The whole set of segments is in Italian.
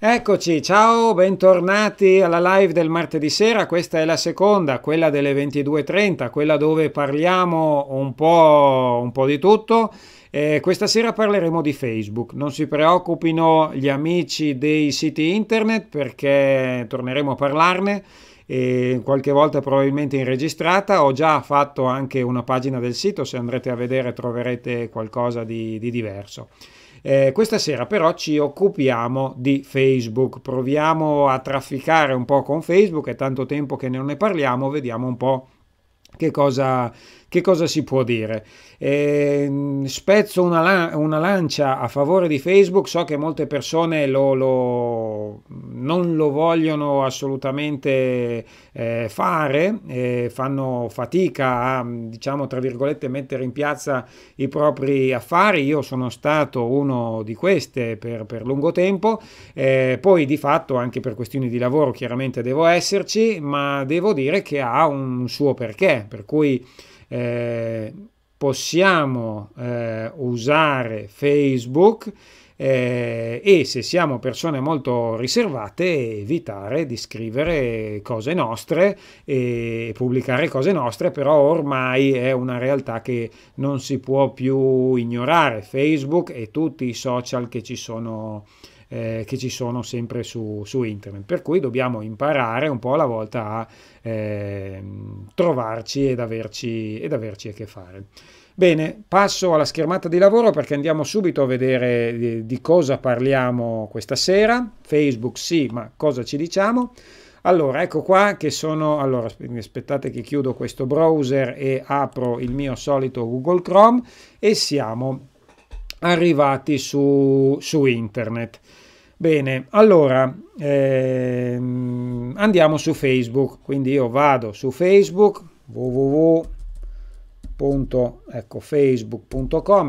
Eccoci, ciao, bentornati alla live del martedì sera, questa è la seconda, quella delle 22.30, quella dove parliamo un po', un po di tutto. Eh, questa sera parleremo di Facebook, non si preoccupino gli amici dei siti internet perché torneremo a parlarne qualche volta probabilmente in registrata, Ho già fatto anche una pagina del sito, se andrete a vedere troverete qualcosa di, di diverso. Eh, questa sera però ci occupiamo di Facebook, proviamo a trafficare un po' con Facebook, è tanto tempo che non ne parliamo, vediamo un po' che cosa che cosa si può dire? Eh, spezzo una, una, lancia a favore di Facebook, so che molte persone lo, lo, non lo vogliono assolutamente eh, fare, eh, fanno fatica a, diciamo, tra virgolette, mettere in piazza i propri affari, io sono stato uno di queste per, per lungo tempo, eh, poi di fatto anche per questioni di lavoro chiaramente devo esserci, ma devo dire che ha un suo perché, per cui eh, possiamo eh, usare Facebook eh, e se siamo persone molto riservate evitare di scrivere cose nostre e pubblicare cose nostre, però ormai è una realtà che non si può più ignorare. Facebook e tutti i social che ci sono eh, che ci sono sempre su, su, internet. Per cui dobbiamo imparare un po' alla volta a eh, trovarci ed averci, ed averci a che fare. Bene, passo alla schermata di lavoro perché andiamo subito a vedere di, di cosa parliamo questa sera. Facebook sì, ma cosa ci diciamo? Allora, ecco qua che sono, allora aspettate che chiudo questo browser e apro il mio solito Google Chrome e siamo arrivati su, su internet. Bene, allora ehm, andiamo su Facebook, quindi io vado su Facebook www.facebook.com,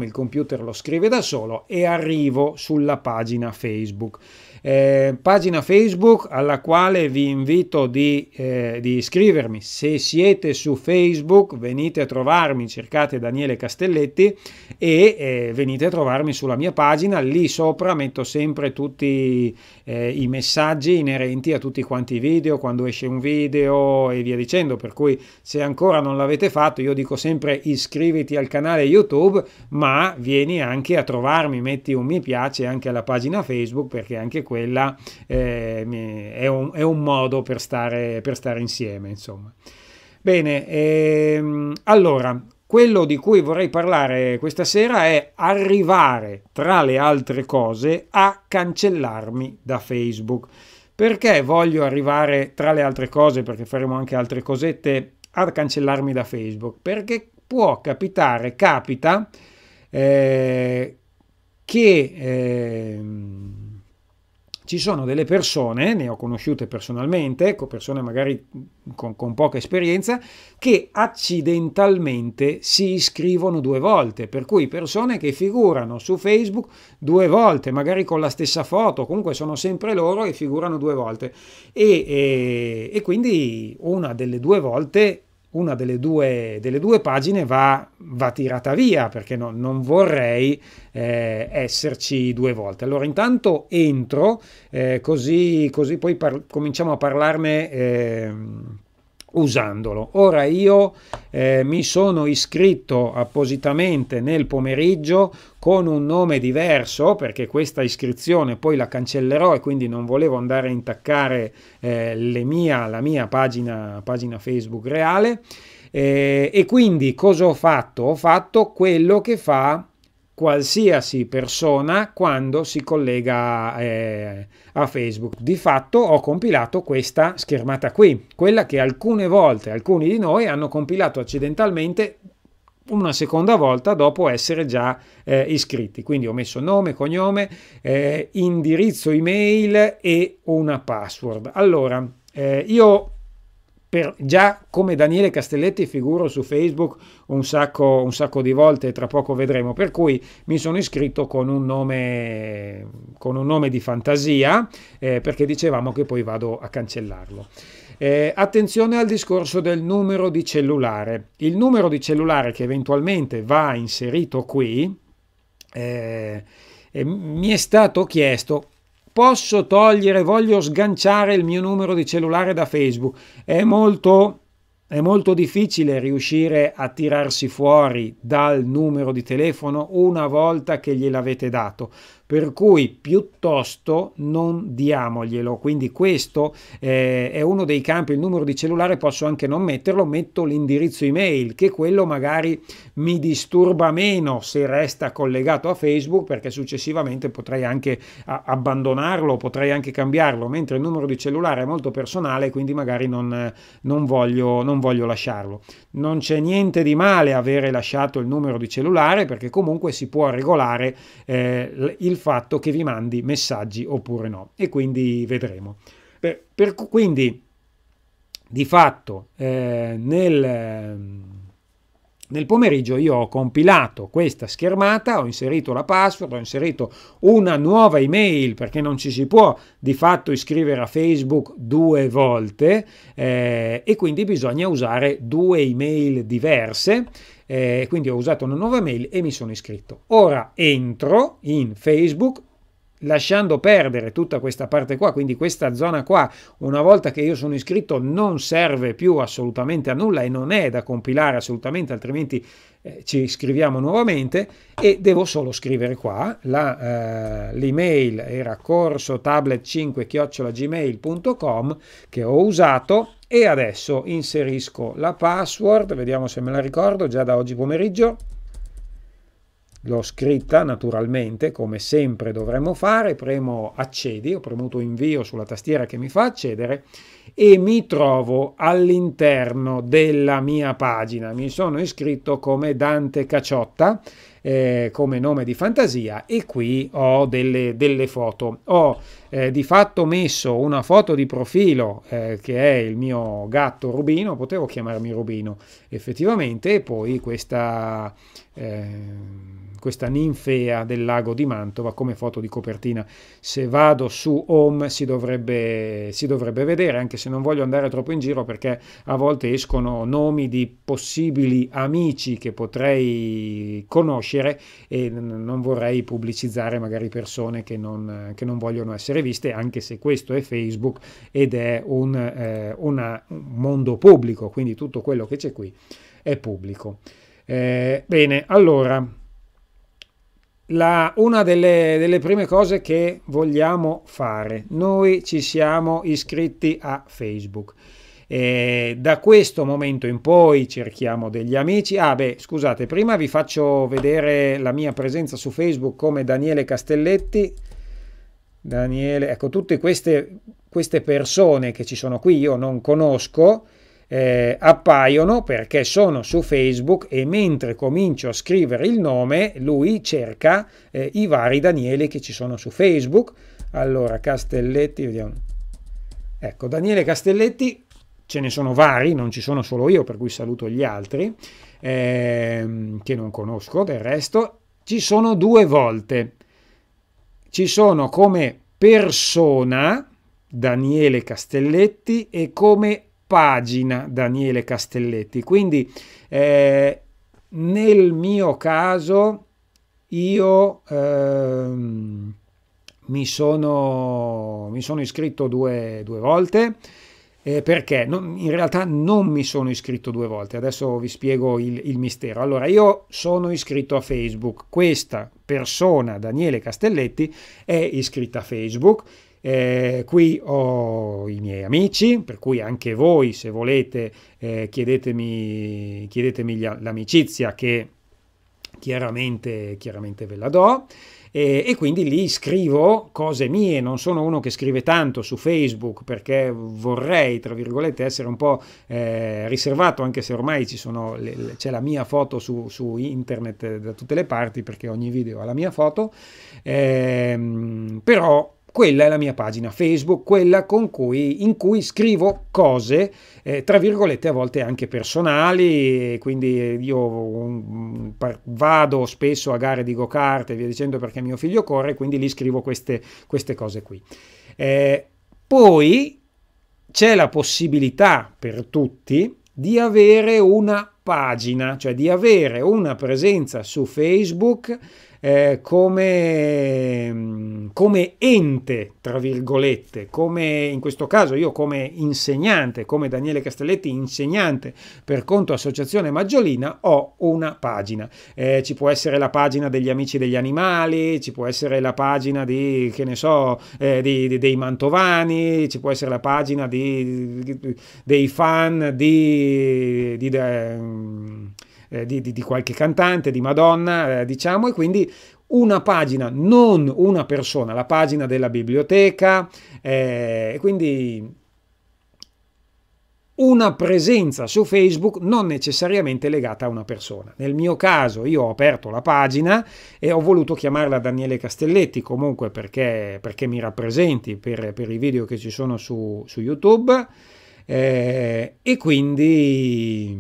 ecco, il computer lo scrive da solo e arrivo sulla pagina Facebook eh, pagina Facebook alla quale vi invito di, eh, di iscrivermi. Se siete su Facebook venite a trovarmi, cercate Daniele Castelletti e eh, venite a trovarmi sulla mia pagina, lì sopra metto sempre tutti eh, i messaggi inerenti a tutti quanti i video, quando esce un video e via dicendo, per cui se ancora non l'avete fatto io dico sempre iscriviti al canale YouTube, ma vieni anche a trovarmi, metti un mi piace anche alla pagina Facebook perché anche quella eh, è, un, è, un, modo per stare, per stare insieme, insomma. Bene, ehm, allora, quello di cui vorrei parlare questa sera è arrivare, tra le altre cose, a cancellarmi da Facebook. Perché voglio arrivare, tra le altre cose, perché faremo anche altre cosette, a cancellarmi da Facebook? Perché può capitare, capita, eh, che... Eh, ci sono delle persone, ne ho conosciute personalmente, persone magari con, con, poca esperienza, che accidentalmente si iscrivono due volte, per cui persone che figurano su Facebook due volte, magari con la stessa foto, comunque sono sempre loro e figurano due volte. E, e, e quindi una delle due volte una delle due, delle due pagine va, va, tirata via perché no, non vorrei eh, esserci due volte. Allora intanto entro eh, così, così, poi par- cominciamo a parlarne. Eh, usandolo. Ora io eh, mi sono iscritto appositamente nel pomeriggio con un nome diverso perché questa iscrizione poi la cancellerò e quindi non volevo andare a intaccare eh, mia, la mia pagina, pagina Facebook reale eh, e quindi cosa ho fatto? Ho fatto quello che fa qualsiasi persona quando si collega eh, a Facebook. Di fatto ho compilato questa schermata qui, quella che alcune volte alcuni di noi hanno compilato accidentalmente una seconda volta dopo essere già eh, iscritti. Quindi ho messo nome, cognome, eh, indirizzo email e una password. Allora, eh, io per, già come Daniele Castelletti figuro su Facebook un sacco, un sacco, di volte, tra poco vedremo, per cui mi sono iscritto con un nome, con un nome di fantasia eh, perché dicevamo che poi vado a cancellarlo. Eh, attenzione al discorso del numero di cellulare. Il numero di cellulare che eventualmente va inserito qui eh, eh mi è stato chiesto posso togliere, voglio sganciare il mio numero di cellulare da Facebook. È molto, è molto difficile riuscire a tirarsi fuori dal numero di telefono una volta che gliel'avete dato per cui piuttosto non diamoglielo. Quindi questo eh, è uno dei campi, il numero di cellulare posso anche non metterlo, metto l'indirizzo email che quello magari mi disturba meno se resta collegato a Facebook perché successivamente potrei anche abbandonarlo, potrei anche cambiarlo, mentre il numero di cellulare è molto personale quindi magari non, non, voglio, non voglio lasciarlo. Non c'è niente di male avere lasciato il numero di cellulare perché comunque si può regolare eh, il fatto che vi mandi messaggi oppure no. E quindi vedremo. Per, per, quindi, di fatto, eh, nel, nel pomeriggio io ho compilato questa schermata, ho inserito la password, ho inserito una nuova email perché non ci si può di fatto iscrivere a Facebook due volte eh, e quindi bisogna usare due email diverse eh, quindi ho usato una nuova mail e mi sono iscritto. Ora entro in Facebook lasciando perdere tutta questa parte qua, quindi questa zona qua, una volta che io sono iscritto non serve più assolutamente a nulla e non è da compilare assolutamente, altrimenti eh, ci iscriviamo nuovamente e devo solo scrivere qua, eh, l'email eh, era corso tablet 5 gmailcom che ho usato e adesso inserisco la password, vediamo se me la ricordo già da oggi pomeriggio. L'ho scritta naturalmente, come sempre dovremmo fare, premo accedi, ho premuto invio sulla tastiera che mi fa accedere e mi trovo all'interno della mia pagina. Mi sono iscritto come Dante Caciotta eh, come nome di fantasia e qui ho delle, delle foto. Ho eh, di fatto messo una foto di profilo eh, che è il mio gatto Rubino, potevo chiamarmi Rubino effettivamente, e poi questa eh, questa ninfea del lago di Mantova come foto di copertina. Se vado su Home si dovrebbe, si dovrebbe vedere, anche se non voglio andare troppo in giro perché a volte escono nomi di possibili amici che potrei conoscere e non vorrei pubblicizzare magari persone che non, che non vogliono essere viste, anche se questo è Facebook ed è un, eh, una, un mondo pubblico, quindi tutto quello che c'è qui è pubblico. Eh, bene, allora la, una delle, delle, prime cose che vogliamo fare. Noi ci siamo iscritti a Facebook. E da questo momento in poi cerchiamo degli amici. Ah, beh, scusate, prima vi faccio vedere la mia presenza su Facebook come Daniele Castelletti. Daniele, ecco, tutte queste, queste persone che ci sono qui io non conosco eh, appaiono perché sono su Facebook e mentre comincio a scrivere il nome lui cerca eh, i vari Daniele che ci sono su Facebook. Allora, Castelletti, vediamo. Ecco, Daniele Castelletti, ce ne sono vari, non ci sono solo io, per cui saluto gli altri, ehm, che non conosco del resto. Ci sono due volte. Ci sono come persona Daniele Castelletti e come pagina Daniele Castelletti. Quindi eh, nel mio caso io ehm, mi, sono, mi, sono, iscritto due, due volte. Eh, perché non, in realtà non mi sono iscritto due volte, adesso vi spiego il, il, mistero. Allora, io sono iscritto a Facebook, questa persona, Daniele Castelletti, è iscritta a Facebook, eh, qui ho i miei amici, per cui anche voi se volete eh, chiedetemi, chiedetemi l'amicizia che chiaramente, chiaramente ve la do. E, e, quindi lì scrivo cose mie, non sono uno che scrive tanto su Facebook perché vorrei, tra virgolette, essere un po' eh, riservato, anche se ormai c'è la mia foto su, su, internet da tutte le parti perché ogni video ha la mia foto, eh, però quella è la mia pagina Facebook, quella cui, in cui scrivo cose, eh, tra virgolette a volte anche personali, quindi io um, par- vado spesso a gare di go-kart e via dicendo perché mio figlio corre, quindi lì scrivo queste, queste cose qui. Eh, poi c'è la possibilità per tutti di avere una pagina, cioè di avere una presenza su Facebook eh, come, mm, come ente, tra virgolette, come in questo caso io come insegnante, come Daniele Castelletti, insegnante per conto Associazione Maggiolina, ho una pagina. Eh, ci può essere la pagina degli amici degli animali, ci può essere la pagina di, che ne so, eh, di, di, dei Mantovani, ci può essere la pagina di, dei fan di... di, de, mm, eh, di, di, di, qualche cantante, di Madonna, eh, diciamo, e quindi una pagina, non una persona, la pagina della biblioteca, eh, quindi una presenza su Facebook non necessariamente legata a una persona. Nel mio caso io ho aperto la pagina e ho voluto chiamarla Daniele Castelletti comunque perché, perché mi rappresenti per, per, i video che ci sono su, su YouTube eh, e quindi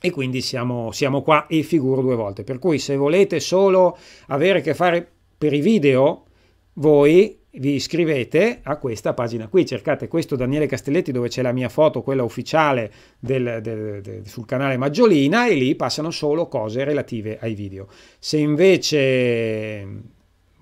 e quindi siamo, siamo qua e figuro due volte. Per cui se volete solo avere a che fare per i video, voi vi iscrivete a questa pagina qui, cercate questo Daniele Castelletti dove c'è la mia foto, quella ufficiale del, del, del, sul canale Maggiolina e lì passano solo cose relative ai video. Se invece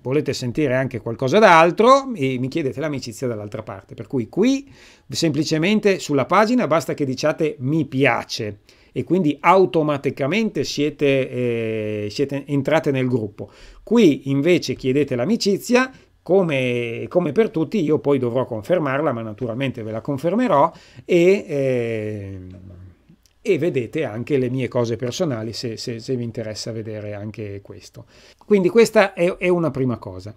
volete sentire anche qualcosa d'altro mi chiedete l'amicizia dall'altra parte, per cui qui semplicemente sulla pagina basta che diciate mi piace e quindi automaticamente siete, eh, siete entrate nel gruppo. Qui invece chiedete l'amicizia come, come, per tutti, io poi dovrò confermarla, ma naturalmente ve la confermerò e, eh, e vedete anche le mie cose personali se, se, se, vi interessa vedere anche questo. Quindi questa è, è una prima cosa.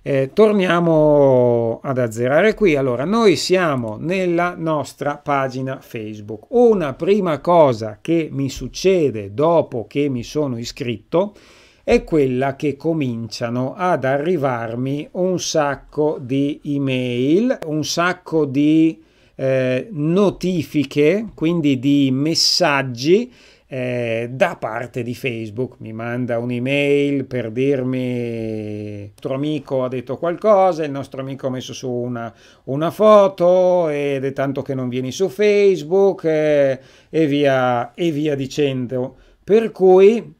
Eh, torniamo ad azzerare qui. Allora, noi siamo nella nostra pagina Facebook. Una prima cosa che mi succede dopo che mi sono iscritto è quella che cominciano ad arrivarmi un sacco di email, un sacco di eh, notifiche, quindi di messaggi eh, da parte di Facebook. Mi manda un'email per dirmi il nostro amico ha detto qualcosa, il nostro amico ha messo su una, una foto ed è tanto che non vieni su Facebook eh, e, via, e via dicendo. Per cui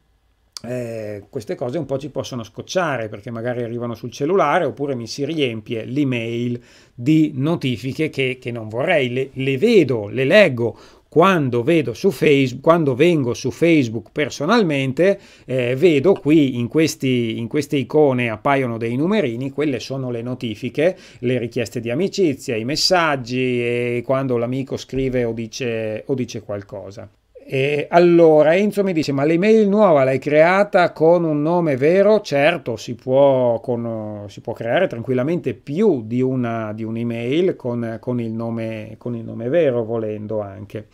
eh, queste cose un po' ci possono scocciare perché magari arrivano sul cellulare oppure mi si riempie l'email di notifiche che, che non vorrei, le, le, vedo, le leggo quando, vedo su Facebook, quando vengo su Facebook personalmente, eh, vedo qui in, questi, in queste icone appaiono dei numerini, quelle sono le notifiche, le richieste di amicizia, i messaggi e quando l'amico scrive o dice, o dice qualcosa. E allora Enzo mi dice: Ma l'email nuova l'hai creata con un nome vero? Certo, si può, con, si può creare tranquillamente più di, una, di un'email con, con, il nome, con il nome vero, volendo anche.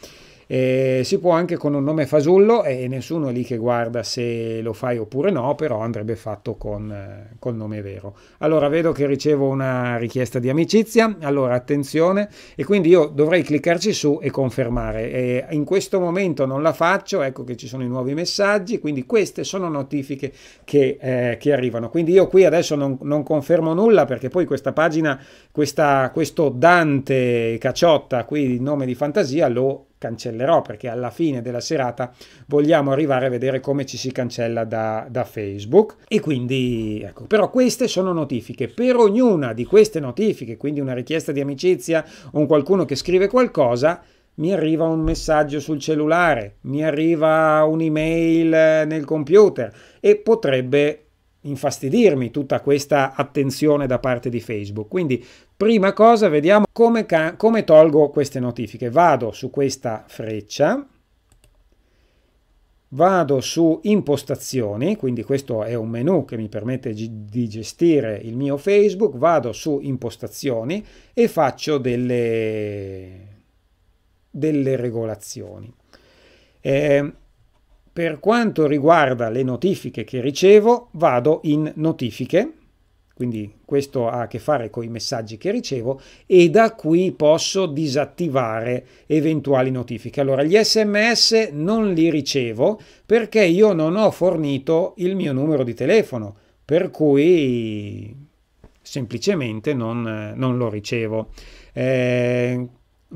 Eh, si può anche con un nome fasullo e nessuno è lì che guarda se lo fai oppure no, però andrebbe fatto con, eh, col nome vero. Allora vedo che ricevo una richiesta di amicizia, allora attenzione e quindi io dovrei cliccarci su e confermare. Eh, in questo momento non la faccio, ecco che ci sono i nuovi messaggi, quindi queste sono notifiche che, eh, che arrivano. Quindi io qui adesso non, non, confermo nulla perché poi questa pagina, questa, questo Dante Caciotta qui il nome di fantasia, lo cancellerò perché alla fine della serata vogliamo arrivare a vedere come ci si cancella da, da Facebook. E quindi, ecco, però queste sono notifiche. Per ognuna di queste notifiche, quindi una richiesta di amicizia o un qualcuno che scrive qualcosa, mi arriva un messaggio sul cellulare, mi arriva un'email eh, nel computer e potrebbe infastidirmi tutta questa attenzione da parte di Facebook. Quindi Prima cosa, vediamo come, come tolgo queste notifiche. Vado su questa freccia, vado su impostazioni, quindi questo è un menu che mi permette di gestire il mio Facebook, vado su impostazioni e faccio delle, delle regolazioni. Eh, per quanto riguarda le notifiche che ricevo, vado in notifiche quindi questo ha a che fare con i messaggi che ricevo e da qui posso disattivare eventuali notifiche. Allora, gli sms non li ricevo perché io non ho fornito il mio numero di telefono, per cui semplicemente non, non lo ricevo. Eh,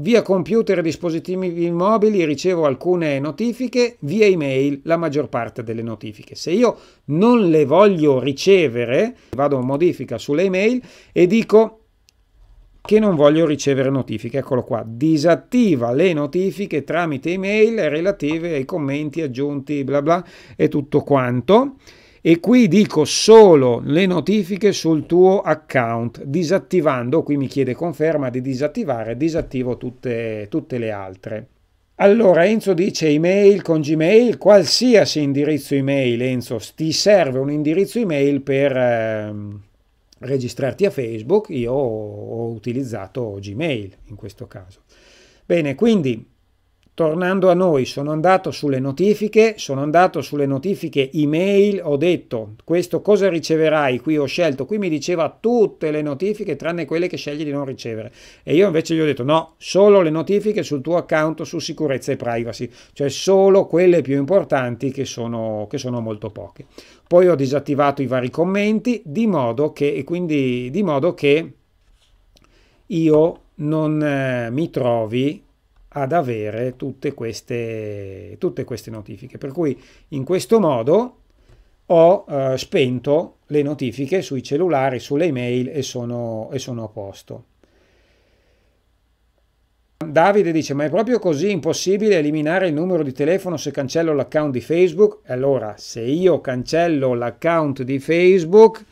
Via computer e dispositivi mobili ricevo alcune notifiche, via email la maggior parte delle notifiche. Se io non le voglio ricevere, vado a modifica sulle email e dico che non voglio ricevere notifiche. Eccolo qua, disattiva le notifiche tramite email relative ai commenti aggiunti, bla bla e tutto quanto e qui dico solo le notifiche sul tuo account disattivando, qui mi chiede conferma di disattivare, disattivo tutte, tutte le altre. Allora Enzo dice email con Gmail, qualsiasi indirizzo email Enzo, ti serve un indirizzo email per eh, registrarti a Facebook, io ho, ho utilizzato Gmail in questo caso. Bene, quindi tornando a noi, sono andato sulle notifiche, sono andato sulle notifiche email, ho detto questo cosa riceverai, qui ho scelto, qui mi diceva tutte le notifiche tranne quelle che scegli di non ricevere e io invece gli ho detto no, solo le notifiche sul tuo account su sicurezza e privacy, cioè solo quelle più importanti che sono, che sono molto poche. Poi ho disattivato i vari commenti di modo che, e quindi di modo che io non eh, mi trovi ad avere tutte queste, tutte queste notifiche. Per cui in questo modo ho eh, spento le notifiche sui cellulari, sulle email e sono, e sono a posto. Davide dice: Ma è proprio così impossibile eliminare il numero di telefono se cancello l'account di Facebook? Allora, se io cancello l'account di Facebook,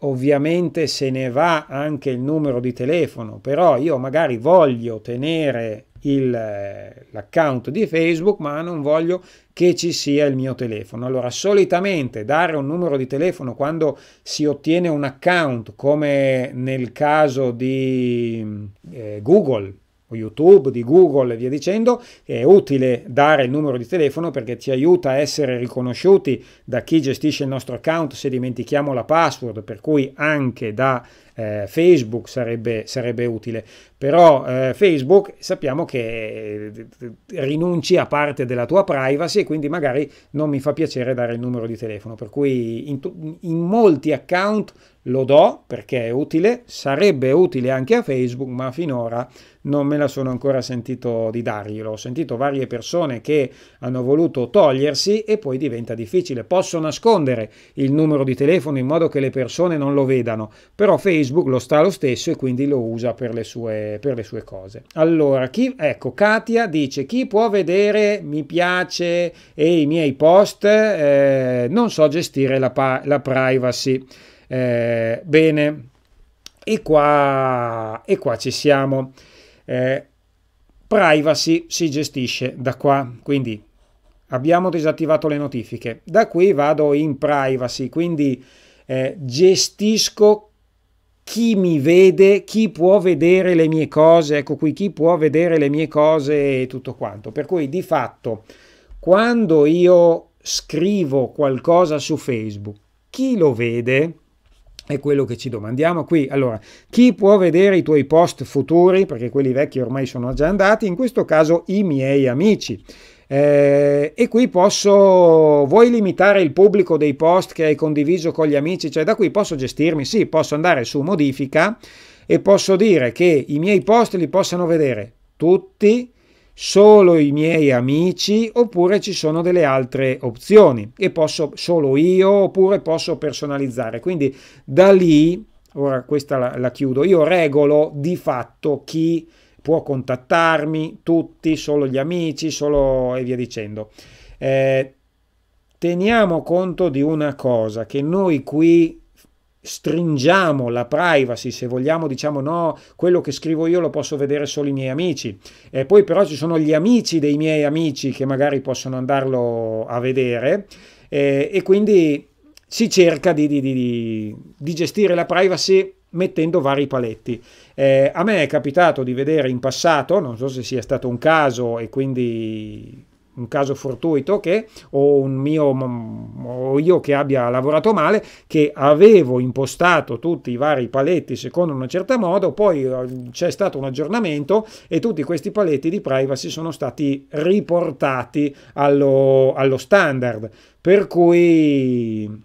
ovviamente se ne va anche il numero di telefono, però io magari voglio tenere l'account di Facebook, ma non voglio che ci sia il mio telefono. Allora, solitamente dare un numero di telefono quando si ottiene un account, come nel caso di eh, Google o YouTube, di Google e via dicendo, è utile dare il numero di telefono perché ci aiuta a essere riconosciuti da chi gestisce il nostro account se dimentichiamo la password, per cui anche da eh, Facebook sarebbe, sarebbe, utile, però eh, Facebook sappiamo che eh, rinunci a parte della tua privacy e quindi magari non mi fa piacere dare il numero di telefono, per cui in, in molti account lo do perché è utile, sarebbe utile anche a Facebook, ma finora non me la sono ancora sentito di darglielo. Ho sentito varie persone che hanno voluto togliersi e poi diventa difficile. Posso nascondere il numero di telefono in modo che le persone non lo vedano, però Facebook lo sta lo stesso e quindi lo usa per le sue, per le sue cose. Allora, chi, ecco, Katia dice chi può vedere mi piace e i miei post, eh, non so gestire la, la privacy. Eh, bene, e qua, e qua ci siamo. Eh, privacy si gestisce da qua, quindi abbiamo disattivato le notifiche. Da qui vado in privacy, quindi eh, gestisco chi mi vede, chi può vedere le mie cose, ecco qui chi può vedere le mie cose e tutto quanto. Per cui di fatto quando io scrivo qualcosa su Facebook, chi lo vede? è quello che ci domandiamo qui. Allora, chi può vedere i tuoi post futuri, perché quelli vecchi ormai sono già andati, in questo caso i miei amici. Eh, e qui posso, vuoi limitare il pubblico dei post che hai condiviso con gli amici? Cioè da qui posso gestirmi? Sì, posso andare su modifica e posso dire che i miei post li possano vedere tutti solo i miei amici oppure ci sono delle altre opzioni e posso solo io oppure posso personalizzare. Quindi da lì, ora questa la, la chiudo, io regolo di fatto chi può contattarmi, tutti, solo gli amici, solo e via dicendo. Eh, teniamo conto di una cosa che noi qui stringiamo la privacy, se vogliamo diciamo no, quello che scrivo io lo posso vedere solo i miei amici. E poi però ci sono gli amici dei miei amici che magari possono andarlo a vedere eh, e quindi si cerca di, di, di, di gestire la privacy mettendo vari paletti. Eh, a me è capitato di vedere in passato, non so se sia stato un caso e quindi un caso fortuito che, o un mio, o io che abbia lavorato male, che avevo impostato tutti i vari paletti secondo un certo modo, poi eh, c'è stato un aggiornamento e tutti questi paletti di privacy sono stati riportati allo, allo standard. Per cui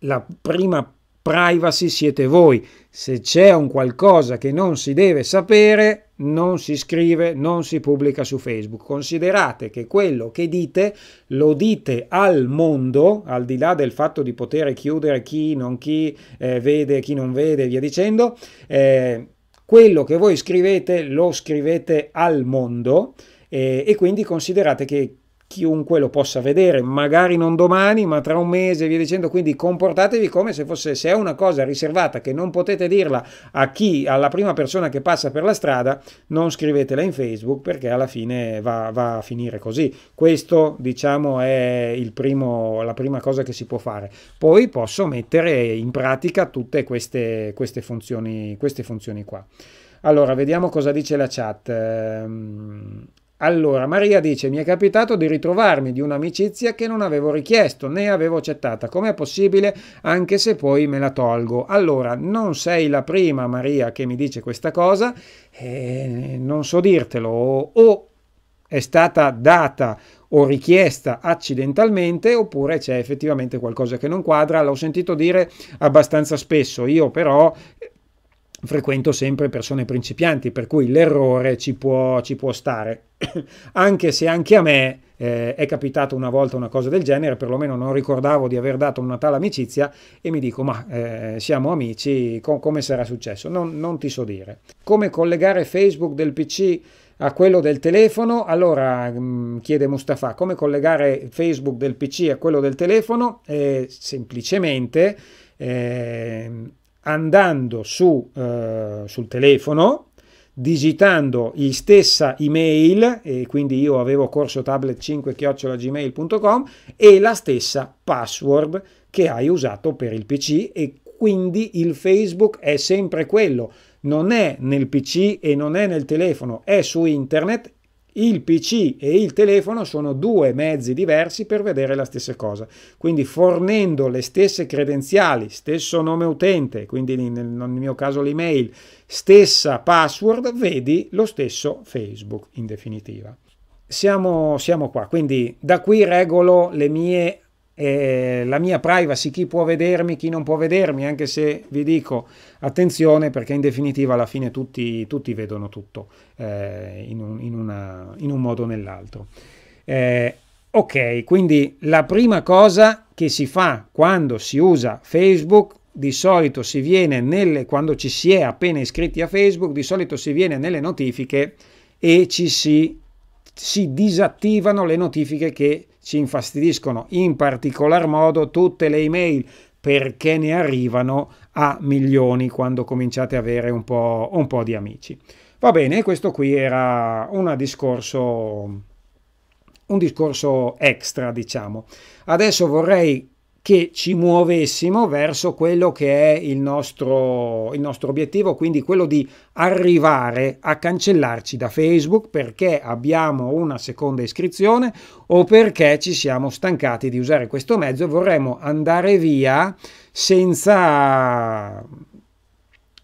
la prima privacy siete voi. Se c'è un qualcosa che non si deve sapere, non si scrive, non si pubblica su Facebook. Considerate che quello che dite lo dite al mondo, al di là del fatto di poter chiudere chi non chi eh, vede, chi non vede, via dicendo. Eh, quello che voi scrivete lo scrivete al mondo eh, e quindi considerate che chiunque lo possa vedere, magari non domani, ma tra un mese e via dicendo, quindi comportatevi come se fosse se è una cosa riservata che non potete dirla a chi, alla prima persona che passa per la strada, non scrivetela in Facebook perché alla fine va, va a finire così. Questo, diciamo, è il primo, la prima cosa che si può fare. Poi posso mettere in pratica tutte queste, queste funzioni, queste funzioni qua. Allora, vediamo cosa dice la chat. Ehm, allora, Maria dice, mi è capitato di ritrovarmi di un'amicizia che non avevo richiesto né avevo accettata. Com'è possibile anche se poi me la tolgo? Allora, non sei la prima Maria che mi dice questa cosa, eh, non so dirtelo, o è stata data o richiesta accidentalmente oppure c'è effettivamente qualcosa che non quadra, l'ho sentito dire abbastanza spesso, io però frequento sempre persone principianti, per cui l'errore ci può, ci può stare, anche se anche a me eh, è capitata una volta una cosa del genere, perlomeno non ricordavo di aver dato una tale amicizia e mi dico ma eh, siamo amici, com come sarà successo? Non, non ti so dire. Come collegare Facebook del PC? a quello del telefono. Allora mh, mm, chiede Mustafa come collegare Facebook del PC a quello del telefono. Eh, semplicemente eh, andando su, eh, sul telefono, digitando la stessa email, e quindi io avevo corso tablet 5 gmail.com e la stessa password che hai usato per il PC e quindi il Facebook è sempre quello, non è nel PC e non è nel telefono, è su internet il PC e il telefono sono due mezzi diversi per vedere la stessa cosa. Quindi fornendo le stesse credenziali, stesso nome utente, quindi nel, mio caso l'email, stessa password, vedi lo stesso Facebook in definitiva. Siamo, siamo qua, quindi da qui regolo le mie eh, la mia privacy, chi può vedermi, chi non può vedermi, anche se vi dico attenzione perché in definitiva alla fine tutti, tutti vedono tutto eh, in, un, in, una, in, un, modo o nell'altro. Eh, ok, quindi la prima cosa che si fa quando si usa Facebook di solito si viene nelle, quando ci si è appena iscritti a Facebook, di solito si viene nelle notifiche e ci si, si disattivano le notifiche che ci infastidiscono, in particolar modo tutte le email perché ne arrivano a milioni quando cominciate ad avere un po', un po', di amici. Va bene, questo qui era discorso, un discorso extra, diciamo. Adesso vorrei che ci muovessimo verso quello che è il nostro, il nostro obiettivo, quindi quello di arrivare a cancellarci da Facebook perché abbiamo una seconda iscrizione o perché ci siamo stancati di usare questo mezzo e vorremmo andare via senza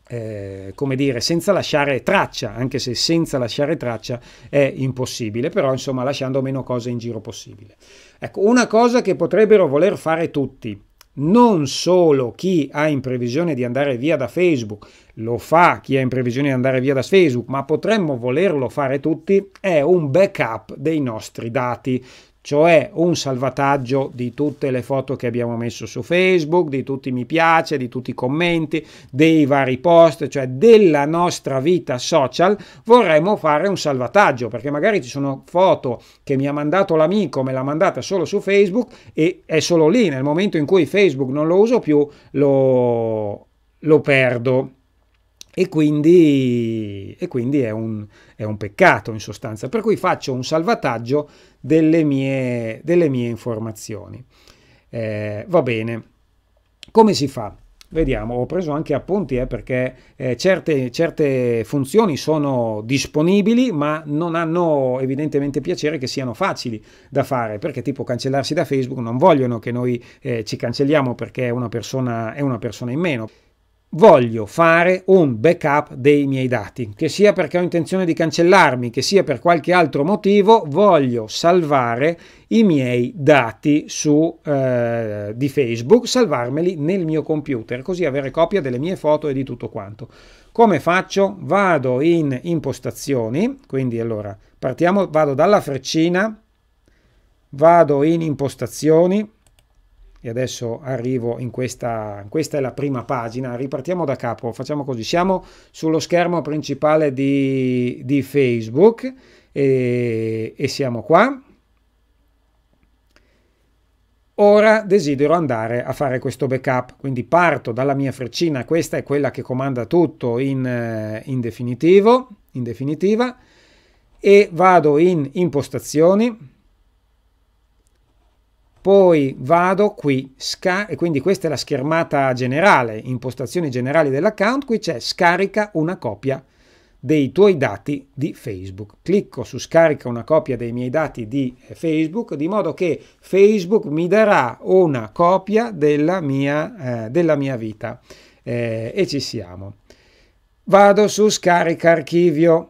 eh, come dire, senza lasciare traccia, anche se senza lasciare traccia è impossibile, però insomma lasciando meno cose in giro possibile. Ecco, una cosa che potrebbero voler fare tutti, non solo chi ha in previsione di andare via da Facebook, lo fa chi ha in previsione di andare via da Facebook, ma potremmo volerlo fare tutti, è un backup dei nostri dati cioè un salvataggio di tutte le foto che abbiamo messo su Facebook, di tutti i mi piace, di tutti i commenti, dei vari post, cioè della nostra vita social, vorremmo fare un salvataggio, perché magari ci sono foto che mi ha mandato l'amico, me l'ha mandata solo su Facebook e è solo lì, nel momento in cui Facebook non lo uso più, lo, lo perdo. E quindi, e quindi è, un, è, un, peccato in sostanza, per cui faccio un salvataggio delle mie, delle mie informazioni. Eh, va bene, come si fa? Vediamo, ho preso anche appunti eh, perché eh, certe, certe, funzioni sono disponibili ma non hanno evidentemente piacere che siano facili da fare perché tipo cancellarsi da Facebook non vogliono che noi eh, ci cancelliamo perché una persona, è una persona in meno voglio fare un backup dei miei dati, che sia perché ho intenzione di cancellarmi, che sia per qualche altro motivo, voglio salvare i miei dati su, eh, di Facebook, salvarmeli nel mio computer, così avere copia delle mie foto e di tutto quanto. Come faccio? Vado in impostazioni, quindi allora partiamo, vado dalla freccina, vado in impostazioni, e adesso arrivo in questa, questa è la prima pagina, ripartiamo da capo, facciamo così, siamo sullo schermo principale di, di Facebook e, e siamo qua. Ora desidero andare a fare questo backup, quindi parto dalla mia freccina, questa è quella che comanda tutto in, in, definitivo, in definitiva, e vado in impostazioni, poi vado qui, e quindi questa è la schermata generale, impostazioni generali dell'account, qui c'è scarica una copia dei tuoi dati di Facebook. Clicco su scarica una copia dei miei dati di eh, Facebook, di modo che Facebook mi darà una copia della mia, eh, della mia vita. Eh, e ci siamo. Vado su scarica archivio.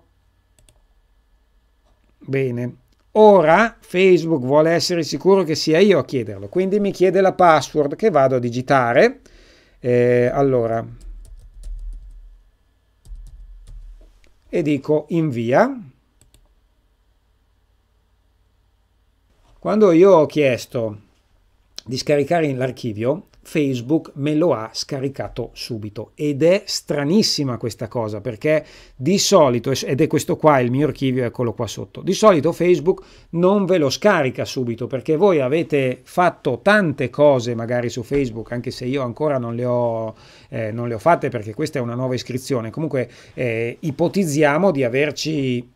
Bene, Ora Facebook vuole essere sicuro che sia io a chiederlo, quindi mi chiede la password che vado a digitare. Eh, allora, e dico invia. Quando io ho chiesto di scaricare l'archivio, Facebook me lo ha scaricato subito ed è stranissima questa cosa perché di solito, ed è questo qua il mio archivio, eccolo qua sotto, di solito Facebook non ve lo scarica subito perché voi avete fatto tante cose magari su Facebook, anche se io ancora non le ho, eh, non le ho fatte perché questa è una nuova iscrizione, comunque eh, ipotizziamo di averci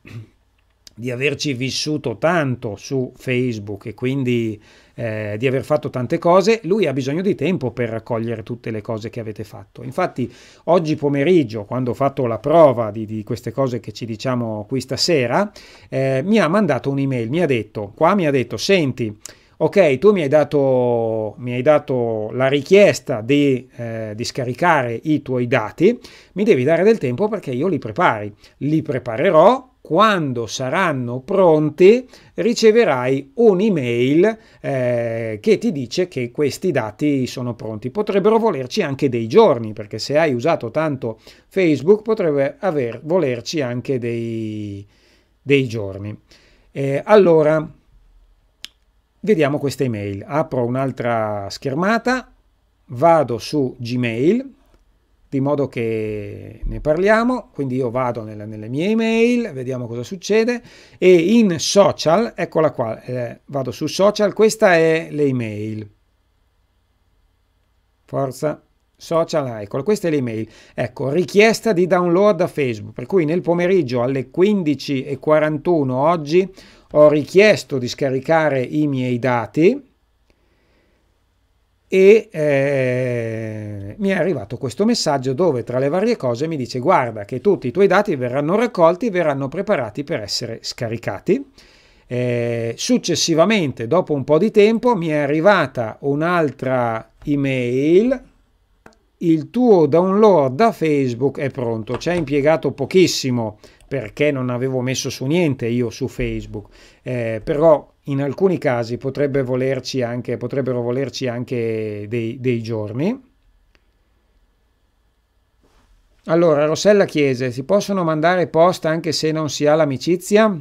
di averci vissuto tanto su Facebook e quindi eh, di aver fatto tante cose, lui ha bisogno di tempo per raccogliere tutte le cose che avete fatto. Infatti oggi pomeriggio, quando ho fatto la prova di, di queste cose che ci diciamo qui stasera, eh, mi ha mandato un'email, mi ha detto, qua mi ha detto, senti, ok, tu mi hai dato, mi hai dato la richiesta di, eh, di, scaricare i tuoi dati, mi devi dare del tempo perché io li prepari, li preparerò quando saranno pronti riceverai un'email eh, che ti dice che questi dati sono pronti. Potrebbero volerci anche dei giorni, perché se hai usato tanto Facebook potrebbe aver, volerci anche dei, dei giorni. Eh, allora, vediamo questa email. Apro un'altra schermata, vado su Gmail di modo che ne parliamo, quindi io vado nella, nelle mie email, vediamo cosa succede e in social, eccola qua, eh, vado su social, questa è l'email. Forza social, ah, ecco, questa è l'email. Ecco, richiesta di download da Facebook, per cui nel pomeriggio alle 15.41 oggi ho richiesto di scaricare i miei dati e eh, mi è arrivato questo messaggio dove tra le varie cose mi dice guarda che tutti i tuoi dati verranno raccolti e verranno preparati per essere scaricati. Eh, successivamente, dopo un po' di tempo, mi è arrivata un'altra email. Il tuo download da Facebook è pronto. Ci ha impiegato pochissimo perché non avevo messo su niente io su Facebook, eh, però in alcuni casi potrebbe volerci anche, potrebbero volerci anche dei, dei giorni. Allora, Rossella chiese, si possono mandare post anche se non si ha l'amicizia?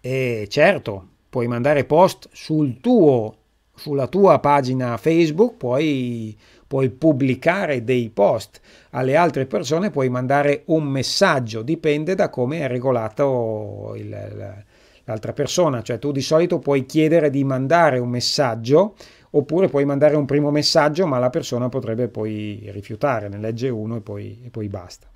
E certo, puoi mandare post sul tuo, sulla tua pagina Facebook, puoi, puoi pubblicare dei post alle altre persone, puoi mandare un messaggio, dipende da come è regolato il, il l'altra persona, cioè tu di solito puoi chiedere di mandare un messaggio oppure puoi mandare un primo messaggio ma la persona potrebbe poi rifiutare, ne legge uno e poi, e poi basta.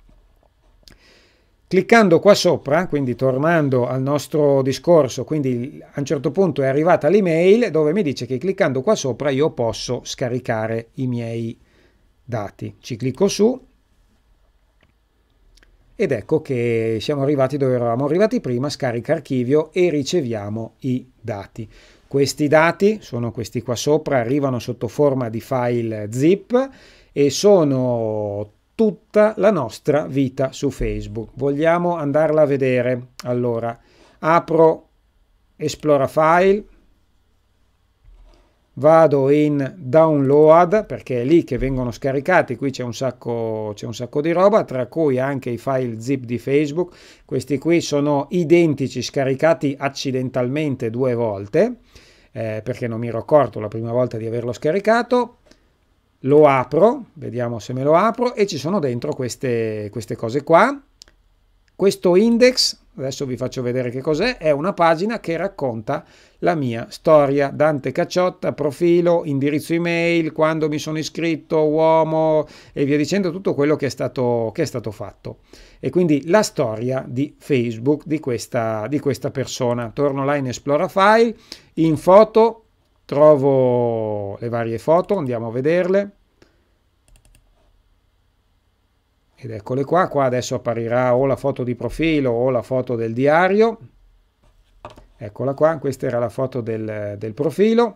Cliccando qua sopra, quindi tornando al nostro discorso, quindi a un certo punto è arrivata l'email dove mi dice che cliccando qua sopra io posso scaricare i miei dati. Ci clicco su ed ecco che siamo arrivati dove eravamo arrivati prima, scarica archivio e riceviamo i dati. Questi dati, sono questi qua sopra, arrivano sotto forma di file zip e sono tutta la nostra vita su Facebook. Vogliamo andarla a vedere? Allora, apro Esplora File, vado in download perché è lì che vengono scaricati, qui c'è un, sacco, c'è un sacco di roba, tra cui anche i file zip di Facebook, questi qui sono identici, scaricati accidentalmente due volte, eh, perché non mi ero accorto la prima volta di averlo scaricato, lo apro, vediamo se me lo apro, e ci sono dentro queste, queste cose qua, questo index adesso vi faccio vedere che cos'è, è una pagina che racconta la mia storia, Dante Cacciotta, profilo, indirizzo email, quando mi sono iscritto, uomo e via dicendo, tutto quello che è stato, che è stato fatto. E quindi la storia di Facebook di questa, di questa persona. Torno là in Esplora File, in foto, trovo le varie foto, andiamo a vederle ed eccole qua, qua adesso apparirà o la foto di profilo o la foto del diario, eccola qua, questa era la foto del, del profilo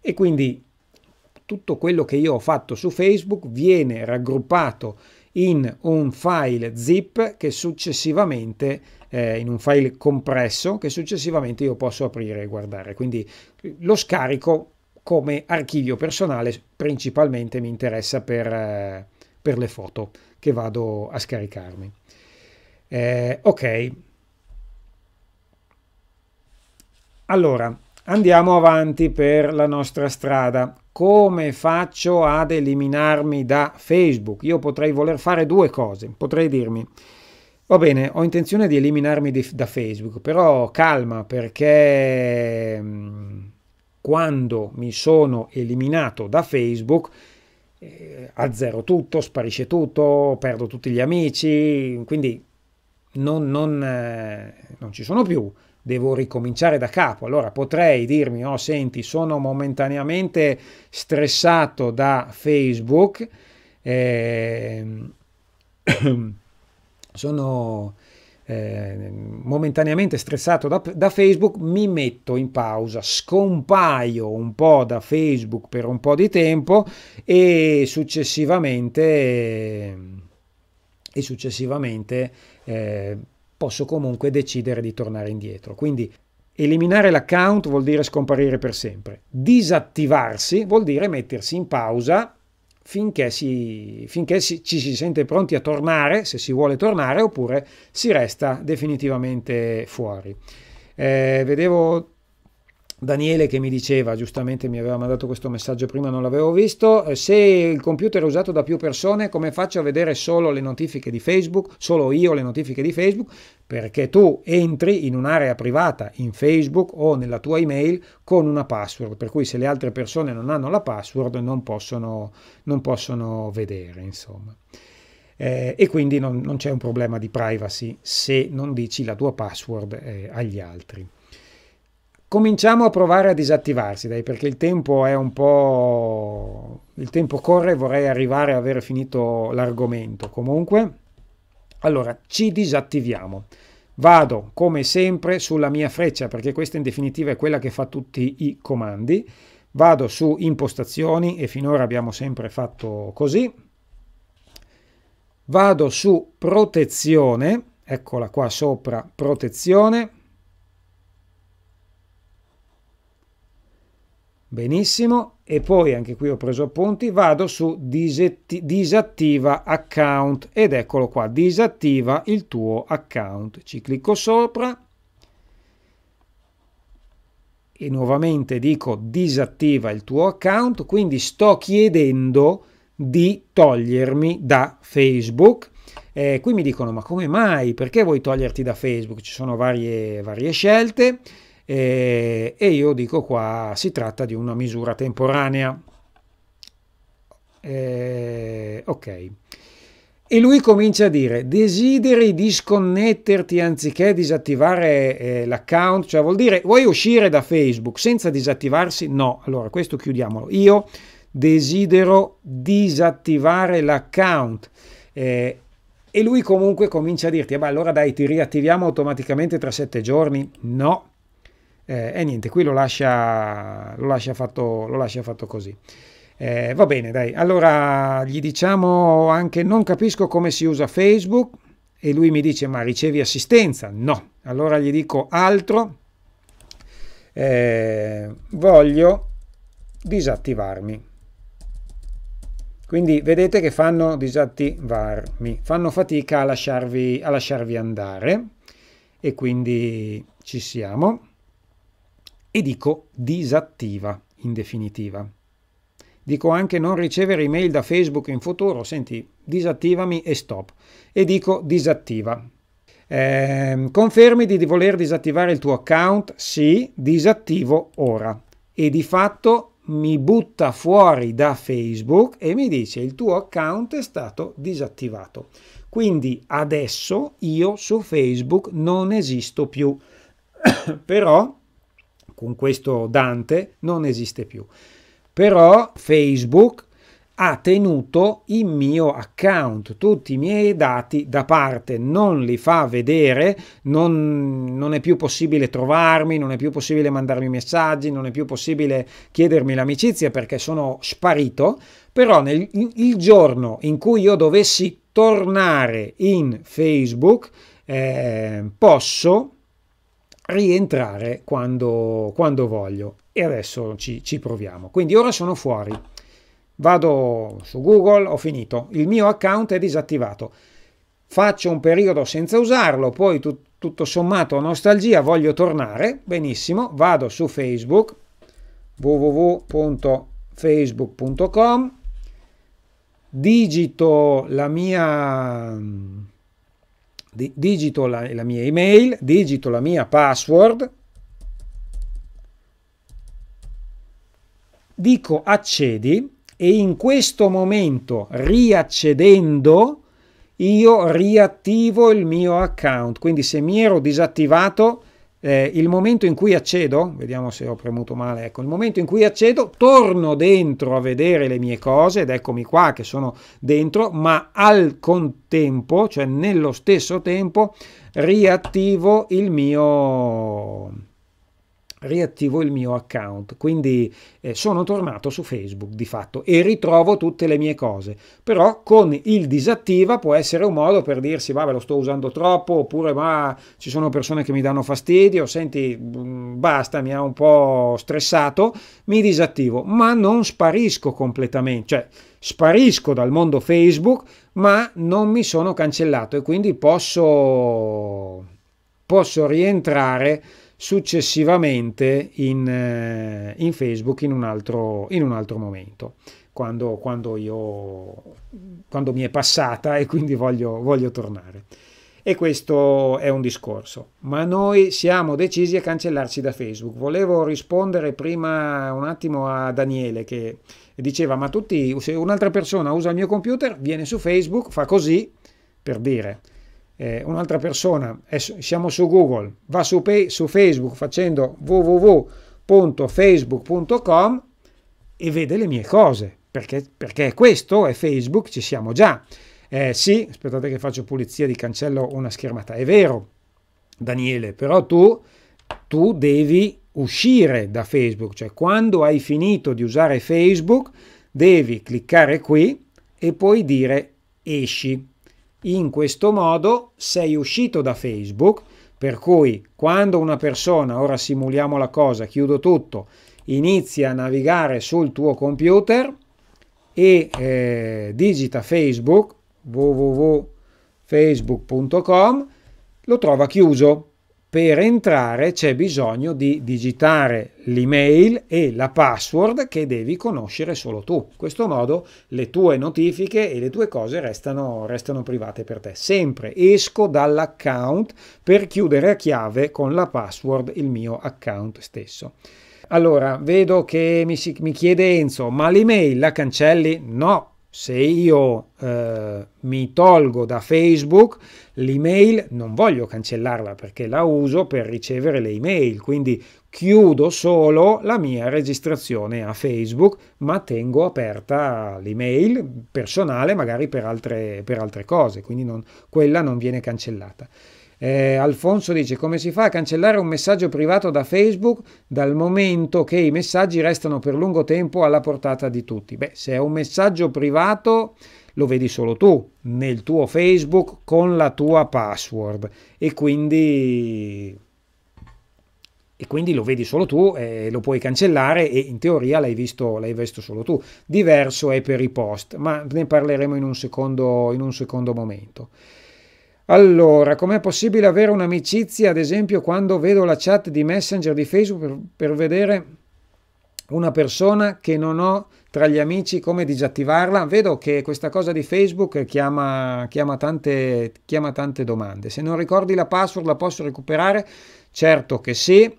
e quindi tutto quello che io ho fatto su Facebook viene raggruppato in un file zip che successivamente eh, in un file compresso che successivamente io posso aprire e guardare quindi lo scarico come archivio personale principalmente mi interessa per, eh, per le foto che vado a scaricarmi. Eh, ok, allora andiamo avanti per la nostra strada. Come faccio ad eliminarmi da Facebook? Io potrei voler fare due cose, potrei dirmi. Va bene, ho intenzione di eliminarmi di, da Facebook, però calma perché mm, quando mi sono eliminato da Facebook eh, azzero tutto, sparisce tutto, perdo tutti gli amici, quindi non, non, eh, non ci sono più, devo ricominciare da capo. Allora potrei dirmi, oh senti, sono momentaneamente stressato da Facebook, eh, sono eh, momentaneamente stressato da, da, Facebook, mi metto in pausa, scompaio un po' da Facebook per un po' di tempo e successivamente, e successivamente eh, posso comunque decidere di tornare indietro. Quindi Eliminare l'account vuol dire scomparire per sempre. Disattivarsi vuol dire mettersi in pausa finché, si, finché si, ci si sente pronti a tornare, se si vuole tornare, oppure si resta definitivamente fuori. Eh, vedevo Daniele che mi diceva, giustamente mi aveva mandato questo messaggio prima, non l'avevo visto, eh, se il computer è usato da più persone come faccio a vedere solo le notifiche di Facebook, solo io le notifiche di Facebook? Perché tu entri in un'area privata in Facebook o nella tua email con una password, per cui se le altre persone non hanno la password non possono, non possono vedere, insomma. Eh, e quindi non, non, c'è un problema di privacy se non dici la tua password eh, agli altri. Cominciamo a provare a disattivarsi, dai, perché il tempo è un po'... il tempo corre vorrei arrivare a avere finito l'argomento. Comunque, allora, ci disattiviamo. Vado, come sempre, sulla mia freccia, perché questa in definitiva è quella che fa tutti i comandi. Vado su impostazioni e finora abbiamo sempre fatto così. Vado su protezione, eccola qua sopra, protezione Benissimo, e poi anche qui ho preso appunti, vado su disattiva account ed eccolo qua, disattiva il tuo account. Ci clicco sopra e nuovamente dico disattiva il tuo account, quindi sto chiedendo di togliermi da Facebook. Eh, qui mi dicono ma come mai? Perché vuoi toglierti da Facebook? Ci sono varie, varie scelte e, eh, e io dico qua si tratta di una misura temporanea. Eh, ok. E lui comincia a dire, desideri disconnetterti anziché disattivare eh, l'account, cioè vuol dire, vuoi uscire da Facebook senza disattivarsi? No, allora questo chiudiamolo. Io desidero disattivare l'account. Eh, e lui comunque comincia a dirti, eh, beh, allora dai, ti riattiviamo automaticamente tra sette giorni? No, eh, e niente, qui lo lascia, lo lascia, fatto, lo lascia fatto così. Eh, va bene, dai. Allora gli diciamo anche non capisco come si usa Facebook e lui mi dice ma ricevi assistenza? No. Allora gli dico altro. Eh, voglio disattivarmi. Quindi vedete che fanno disattivarmi, fanno fatica a lasciarvi, a lasciarvi andare e quindi ci siamo e dico disattiva in definitiva. Dico anche non ricevere email da Facebook in futuro, senti, disattivami e stop. E dico disattiva. Eh, confermi di voler disattivare il tuo account? Sì, disattivo ora. E di fatto mi butta fuori da Facebook e mi dice il tuo account è stato disattivato. Quindi adesso io su Facebook non esisto più. Però con questo Dante non esiste più. Però Facebook ha tenuto il mio account, tutti i miei dati da parte, non li fa vedere, non, non, è più possibile trovarmi, non è più possibile mandarmi messaggi, non è più possibile chiedermi l'amicizia perché sono sparito, però nel, il giorno in cui io dovessi tornare in Facebook eh, posso rientrare quando, quando voglio. E adesso ci, ci proviamo. Quindi ora sono fuori. Vado su Google, ho finito. Il mio account è disattivato. Faccio un periodo senza usarlo, poi tut, tutto sommato nostalgia, voglio tornare. Benissimo, vado su Facebook www.facebook.com digito la mia digito la, la mia email, digito la mia password, dico accedi e in questo momento riaccedendo io riattivo il mio account. Quindi se mi ero disattivato eh, il momento in cui accedo, vediamo se ho premuto male, ecco, il momento in cui accedo, torno dentro a vedere le mie cose ed eccomi qua che sono dentro, ma al contempo, cioè nello stesso tempo, riattivo il mio riattivo il mio account, quindi eh, sono tornato su Facebook di fatto e ritrovo tutte le mie cose, però con il disattiva può essere un modo per dirsi vabbè lo sto usando troppo oppure ma ci sono persone che mi danno fastidio, senti mm, basta mi ha un po' stressato, mi disattivo, ma non sparisco completamente, cioè sparisco dal mondo Facebook ma non mi sono cancellato e quindi posso, posso rientrare successivamente in, eh, in Facebook in un, altro, in un altro, momento, quando, quando, io, quando mi è passata e quindi voglio, voglio tornare. E questo è un discorso. Ma noi siamo decisi a cancellarci da Facebook. Volevo rispondere prima un attimo a Daniele che diceva, ma tutti, se un'altra persona usa il mio computer, viene su Facebook, fa così, per dire eh, un'altra persona, è, siamo su Google, va su, su Facebook facendo www.facebook.com e vede le mie cose, perché, perché questo è Facebook, ci siamo già. Eh, sì, aspettate che faccio pulizia di cancello una schermata, è vero, Daniele, però tu, tu devi uscire da Facebook, cioè quando hai finito di usare Facebook devi cliccare qui e poi dire esci. In questo modo sei uscito da Facebook, per cui quando una persona, ora simuliamo la cosa, chiudo tutto, inizia a navigare sul tuo computer e eh, digita Facebook www.facebook.com, lo trova chiuso per entrare c'è bisogno di digitare l'email e la password che devi conoscere solo tu. In questo modo le tue notifiche e le tue cose restano, restano private per te. Sempre esco dall'account per chiudere a chiave con la password il mio account stesso. Allora, vedo che mi, si, mi chiede Enzo, ma l'email la cancelli? No, se io eh, mi tolgo da Facebook l'email non voglio cancellarla perché la uso per ricevere le email, quindi chiudo solo la mia registrazione a Facebook ma tengo aperta l'email personale magari per altre, per altre cose, quindi non, quella non viene cancellata. Eh, Alfonso dice come si fa a cancellare un messaggio privato da Facebook dal momento che i messaggi restano per lungo tempo alla portata di tutti? Beh, se è un messaggio privato lo vedi solo tu nel tuo Facebook con la tua password e quindi e quindi lo vedi solo tu, eh, lo puoi cancellare e in teoria l'hai visto, visto, solo tu. Diverso è per i post, ma ne parleremo in un secondo, in un secondo momento. Allora, com'è possibile avere un'amicizia, ad esempio, quando vedo la chat di Messenger di Facebook per, per vedere una persona che non ho tra gli amici, come disattivarla? Vedo che questa cosa di Facebook chiama, chiama, tante, chiama tante domande. Se non ricordi la password la posso recuperare? Certo che sì.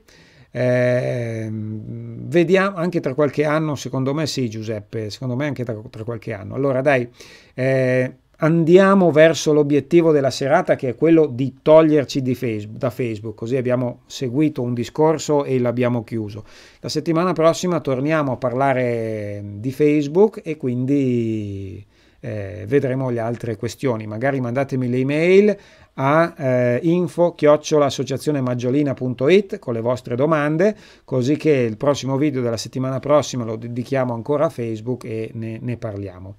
Eh, vediamo anche tra qualche anno, secondo me sì Giuseppe, secondo me anche tra, tra qualche anno. Allora dai, eh, andiamo verso l'obiettivo della serata che è quello di toglierci di Facebook, da Facebook, così abbiamo seguito un discorso e l'abbiamo chiuso. La settimana prossima torniamo a parlare di Facebook e quindi eh, vedremo le altre questioni. Magari mandatemi le email a eh, info-associazionemaggiolina.it con le vostre domande, così che il prossimo video della settimana prossima lo dedichiamo ancora a Facebook e ne, ne parliamo.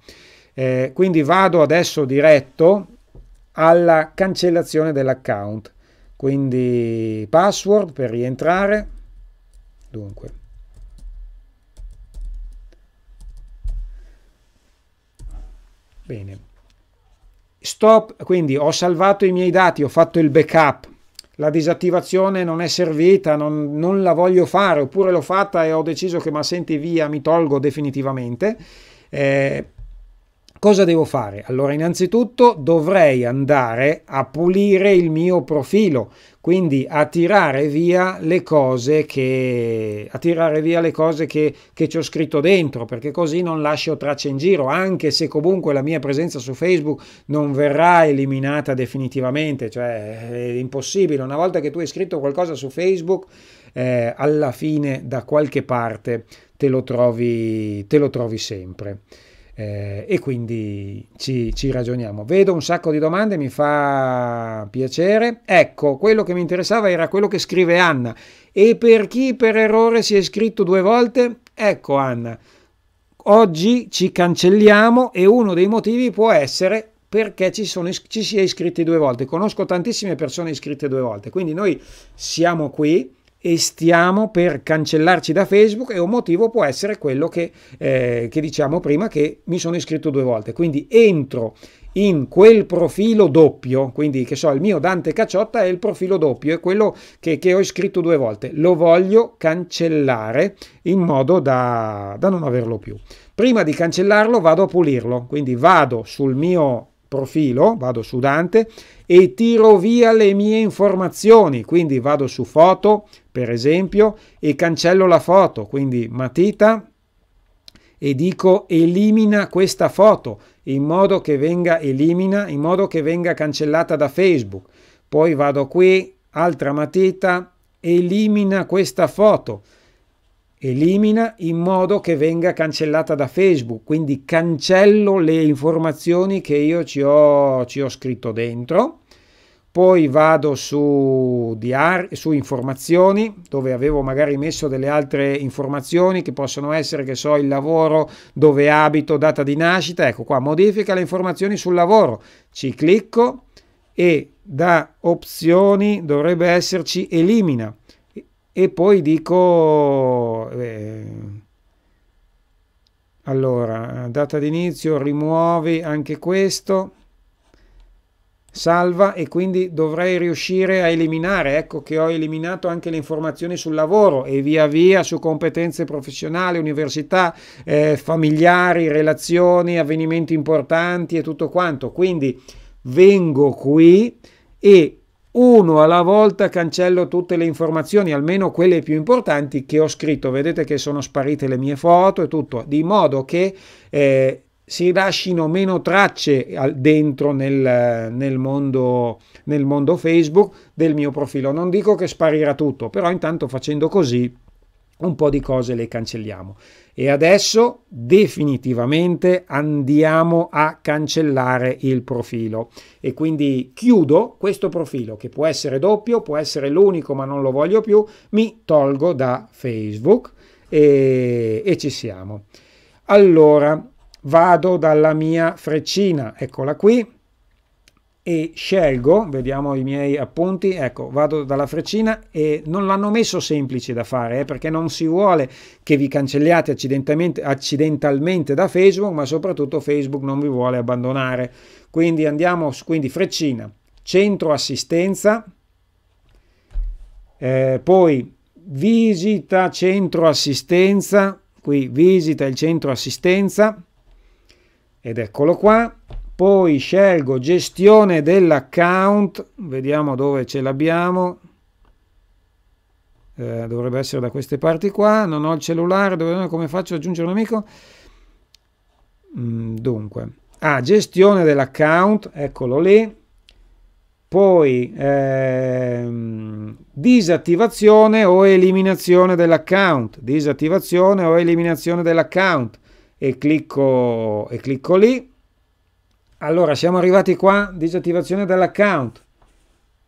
Eh, quindi vado adesso diretto alla cancellazione dell'account. Quindi password per rientrare. Dunque. Bene. Stop, quindi ho salvato i miei dati, ho fatto il backup. La disattivazione non è servita, non, non la voglio fare, oppure l'ho fatta e ho deciso che ma senti via, mi tolgo definitivamente. Eh, Cosa devo fare? Allora innanzitutto dovrei andare a pulire il mio profilo, quindi a tirare via le cose che, via le cose che, che ci ho scritto dentro, perché così non lascio tracce in giro, anche se comunque la mia presenza su Facebook non verrà eliminata definitivamente, cioè è impossibile. Una volta che tu hai scritto qualcosa su Facebook, eh, alla fine da qualche parte te lo trovi, te lo trovi sempre eh, e quindi ci, ci, ragioniamo. Vedo un sacco di domande, mi fa piacere. Ecco, quello che mi interessava era quello che scrive Anna. E per chi per errore si è iscritto due volte? Ecco Anna, oggi ci cancelliamo e uno dei motivi può essere perché ci, sono, ci si è iscritti due volte. Conosco tantissime persone iscritte due volte, quindi noi siamo qui e stiamo per cancellarci da Facebook e un motivo può essere quello che, eh, che diciamo prima che mi sono iscritto due volte. Quindi entro in quel profilo doppio, quindi che so, il mio Dante Cacciotta è il profilo doppio, è quello che, che ho iscritto due volte, lo voglio cancellare in modo da, da non averlo più. Prima di cancellarlo vado a pulirlo, quindi vado sul mio profilo, vado su Dante e tiro via le mie informazioni, quindi vado su foto per esempio e cancello la foto, quindi matita e dico elimina questa foto in modo che venga elimina, in modo che venga cancellata da Facebook. Poi vado qui, altra matita, elimina questa foto Elimina in modo che venga cancellata da Facebook, quindi cancello le informazioni che io ci ho, ci ho scritto dentro. Poi vado su, diar, su informazioni dove avevo magari messo delle altre informazioni che possono essere, che so, il lavoro, dove abito, data di nascita. Ecco qua, modifica le informazioni sul lavoro. Ci clicco e da opzioni dovrebbe esserci elimina e poi dico eh, allora data d'inizio rimuovi anche questo salva e quindi dovrei riuscire a eliminare ecco che ho eliminato anche le informazioni sul lavoro e via via su competenze professionali università eh, familiari relazioni avvenimenti importanti e tutto quanto quindi vengo qui e uno alla volta cancello tutte le informazioni, almeno quelle più importanti che ho scritto. Vedete che sono sparite le mie foto e tutto, di modo che eh, si lasciano meno tracce dentro nel, nel, mondo, nel mondo Facebook del mio profilo. Non dico che sparirà tutto, però intanto facendo così un po' di cose le cancelliamo. E adesso definitivamente andiamo a cancellare il profilo e quindi chiudo questo profilo che può essere doppio, può essere l'unico ma non lo voglio più, mi tolgo da Facebook e, e ci siamo. Allora vado dalla mia freccina, eccola qui, e scelgo, vediamo i miei appunti, ecco, vado dalla freccina e non l'hanno messo semplice da fare eh, perché non si vuole che vi cancelliate accidentalmente da Facebook, ma soprattutto Facebook non vi vuole abbandonare. Quindi andiamo, quindi freccina, centro assistenza, eh, poi visita centro assistenza, qui visita il centro assistenza ed eccolo qua poi scelgo gestione dell'account, vediamo dove ce l'abbiamo, eh, dovrebbe essere da queste parti qua, non ho il cellulare, dove, come faccio ad aggiungere un amico? Mm, dunque, ah, gestione dell'account, eccolo lì, poi ehm, disattivazione o eliminazione dell'account, disattivazione o eliminazione dell'account e clicco, e clicco lì allora, siamo arrivati qua, disattivazione dell'account.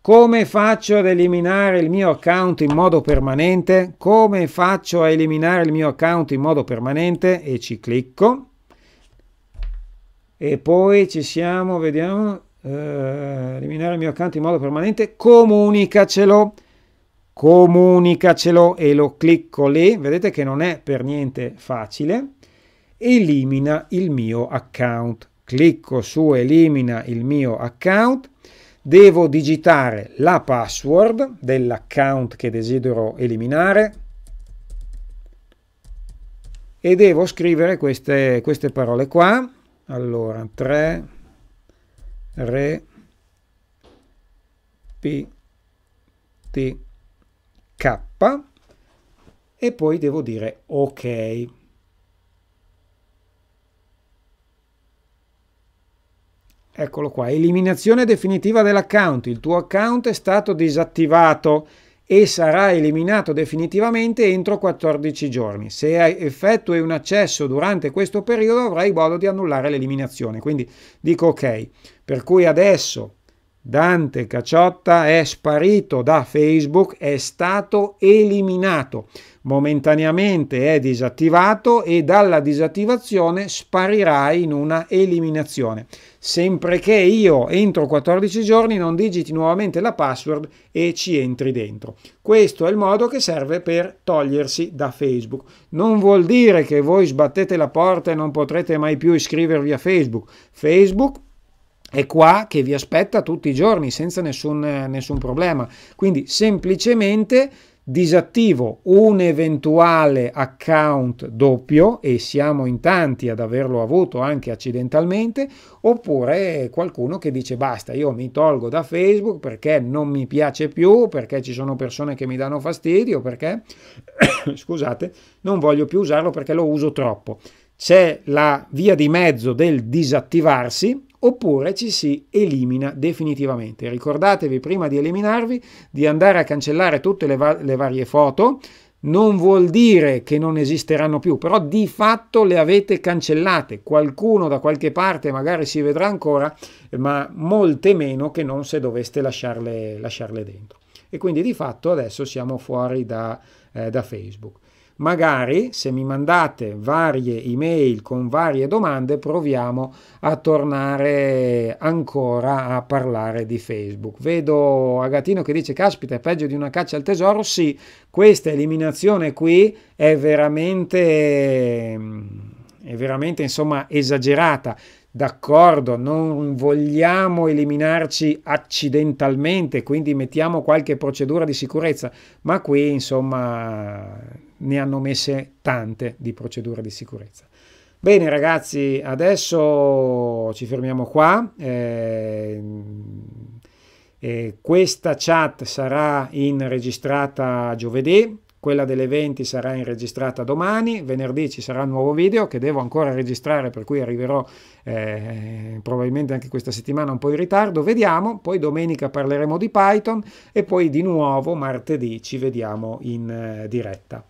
Come faccio ad eliminare il mio account in modo permanente? Come faccio a eliminare il mio account in modo permanente? E ci clicco. E poi ci siamo, vediamo, eh, eliminare il mio account in modo permanente. Comunicacelo, comunicacelo e lo clicco lì. Vedete che non è per niente facile. Elimina il mio account clicco su elimina il mio account, devo digitare la password dell'account che desidero eliminare e devo scrivere queste, queste parole qua. Allora, 3, re, p, t, k e poi devo dire ok. Eccolo qua, eliminazione definitiva dell'account. Il tuo account è stato disattivato e sarà eliminato definitivamente entro 14 giorni. Se effettui un accesso durante questo periodo avrai modo di annullare l'eliminazione. Quindi dico ok. Per cui adesso Dante Caciotta è sparito da Facebook, è stato eliminato. Momentaneamente è disattivato e dalla disattivazione sparirà in una eliminazione. Sempre che io entro 14 giorni non digiti nuovamente la password e ci entri dentro. Questo è il modo che serve per togliersi da Facebook. Non vuol dire che voi sbattete la porta e non potrete mai più iscrivervi a Facebook. Facebook è qua che vi aspetta tutti i giorni senza nessun, nessun problema. Quindi semplicemente disattivo un eventuale account doppio e siamo in tanti ad averlo avuto anche accidentalmente oppure qualcuno che dice basta io mi tolgo da Facebook perché non mi piace più perché ci sono persone che mi danno fastidio perché scusate non voglio più usarlo perché lo uso troppo c'è la via di mezzo del disattivarsi oppure ci si elimina definitivamente. Ricordatevi prima di eliminarvi di andare a cancellare tutte le, va le varie foto, non vuol dire che non esisteranno più, però di fatto le avete cancellate. Qualcuno da qualche parte magari si vedrà ancora, ma molte meno che non se doveste lasciarle, lasciarle dentro. E quindi di fatto adesso siamo fuori da, eh, da Facebook. Magari se mi mandate varie email con varie domande proviamo a tornare ancora a parlare di Facebook. Vedo Agatino che dice caspita è peggio di una caccia al tesoro. Sì, questa eliminazione qui è veramente, mm, è veramente insomma esagerata. D'accordo, non vogliamo eliminarci accidentalmente, quindi mettiamo qualche procedura di sicurezza, ma qui insomma ne hanno messe tante di procedure di sicurezza. Bene ragazzi, adesso ci fermiamo qua. Eh, eh, questa chat sarà in registrata giovedì, quella delle 20 sarà in registrata domani, venerdì ci sarà un nuovo video che devo ancora registrare per cui arriverò eh, probabilmente anche questa settimana un po' in ritardo, vediamo, poi domenica parleremo di Python e poi di nuovo martedì ci vediamo in eh, diretta.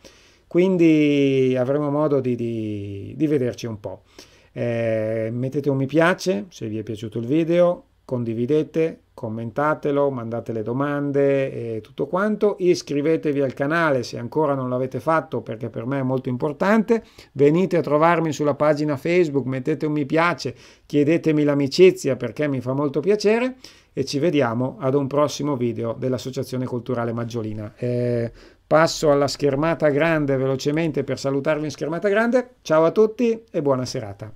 Quindi avremo modo di, di, di vederci un po'. Eh, mettete un mi piace se vi è piaciuto il video, condividete, commentatelo, mandate le domande e tutto quanto, iscrivetevi al canale se ancora non l'avete fatto perché per me è molto importante, venite a trovarmi sulla pagina Facebook, mettete un mi piace, chiedetemi l'amicizia perché mi fa molto piacere e ci vediamo ad un prossimo video dell'Associazione Culturale Maggiolina. Eh, Passo alla schermata grande velocemente per salutarvi in schermata grande. Ciao a tutti e buona serata.